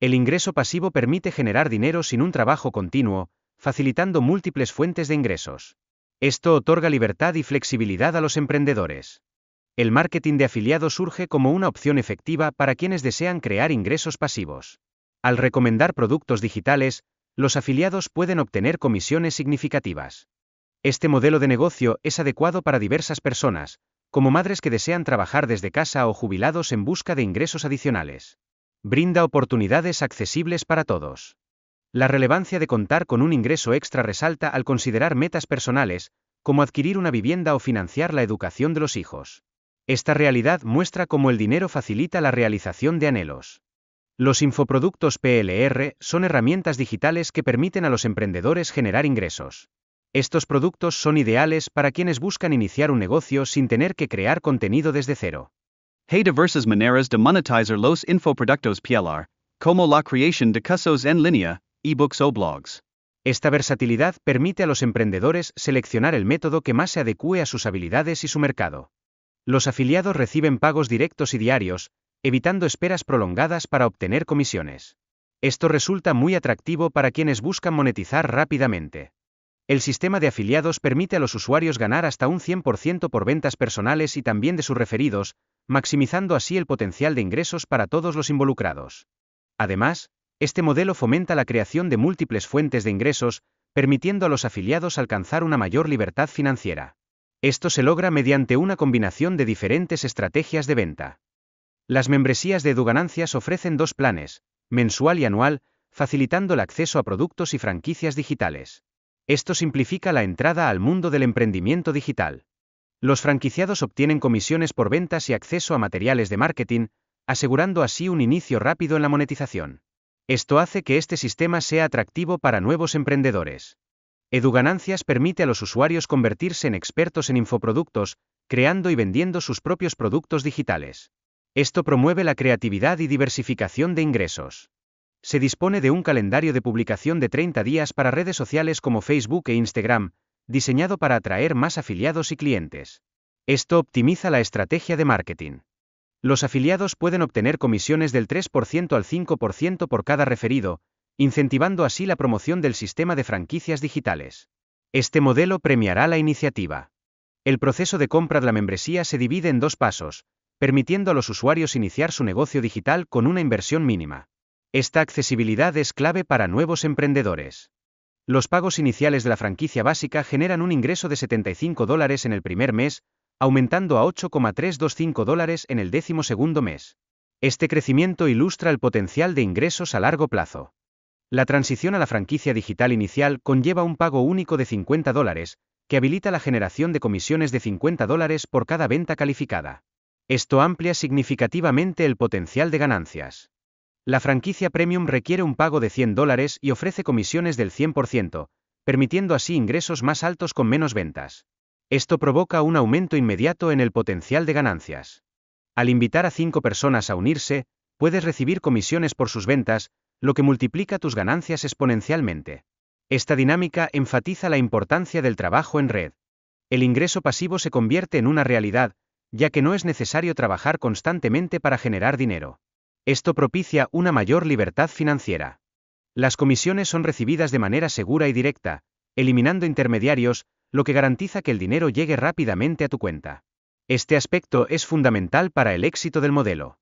El ingreso pasivo permite generar dinero sin un trabajo continuo, facilitando múltiples fuentes de ingresos. Esto otorga libertad y flexibilidad a los emprendedores. El marketing de afiliados surge como una opción efectiva para quienes desean crear ingresos pasivos. Al recomendar productos digitales, los afiliados pueden obtener comisiones significativas. Este modelo de negocio es adecuado para diversas personas, como madres que desean trabajar desde casa o jubilados en busca de ingresos adicionales. Brinda oportunidades accesibles para todos. La relevancia de contar con un ingreso extra resalta al considerar metas personales, como adquirir una vivienda o financiar la educación de los hijos. Esta realidad muestra cómo el dinero facilita la realización de anhelos. Los infoproductos PLR son herramientas digitales que permiten a los emprendedores generar ingresos. Estos productos son ideales para quienes buscan iniciar un negocio sin tener que crear contenido desde cero hay diversas maneras de monetizar los infoproductos PLR, como la creación de cursos en línea, ebooks o blogs. Esta versatilidad permite a los emprendedores seleccionar el método que más se adecue a sus habilidades y su mercado. Los afiliados reciben pagos directos y diarios, evitando esperas prolongadas para obtener comisiones. Esto resulta muy atractivo para quienes buscan monetizar rápidamente. El sistema de afiliados permite a los usuarios ganar hasta un 100% por ventas personales y también de sus referidos, maximizando así el potencial de ingresos para todos los involucrados. Además, este modelo fomenta la creación de múltiples fuentes de ingresos, permitiendo a los afiliados alcanzar una mayor libertad financiera. Esto se logra mediante una combinación de diferentes estrategias de venta. Las membresías de EduGanancias ofrecen dos planes, mensual y anual, facilitando el acceso a productos y franquicias digitales. Esto simplifica la entrada al mundo del emprendimiento digital. Los franquiciados obtienen comisiones por ventas y acceso a materiales de marketing, asegurando así un inicio rápido en la monetización. Esto hace que este sistema sea atractivo para nuevos emprendedores. EduGanancias permite a los usuarios convertirse en expertos en infoproductos, creando y vendiendo sus propios productos digitales. Esto promueve la creatividad y diversificación de ingresos. Se dispone de un calendario de publicación de 30 días para redes sociales como Facebook e Instagram, diseñado para atraer más afiliados y clientes. Esto optimiza la estrategia de marketing. Los afiliados pueden obtener comisiones del 3% al 5% por cada referido, incentivando así la promoción del sistema de franquicias digitales. Este modelo premiará la iniciativa. El proceso de compra de la membresía se divide en dos pasos, permitiendo a los usuarios iniciar su negocio digital con una inversión mínima. Esta accesibilidad es clave para nuevos emprendedores. Los pagos iniciales de la franquicia básica generan un ingreso de 75 dólares en el primer mes, aumentando a 8,325 dólares en el décimo segundo mes. Este crecimiento ilustra el potencial de ingresos a largo plazo. La transición a la franquicia digital inicial conlleva un pago único de 50 dólares, que habilita la generación de comisiones de 50 dólares por cada venta calificada. Esto amplia significativamente el potencial de ganancias. La franquicia premium requiere un pago de 100 dólares y ofrece comisiones del 100%, permitiendo así ingresos más altos con menos ventas. Esto provoca un aumento inmediato en el potencial de ganancias. Al invitar a 5 personas a unirse, puedes recibir comisiones por sus ventas, lo que multiplica tus ganancias exponencialmente. Esta dinámica enfatiza la importancia del trabajo en red. El ingreso pasivo se convierte en una realidad, ya que no es necesario trabajar constantemente para generar dinero. Esto propicia una mayor libertad financiera. Las comisiones son recibidas de manera segura y directa, eliminando intermediarios, lo que garantiza que el dinero llegue rápidamente a tu cuenta. Este aspecto es fundamental para el éxito del modelo.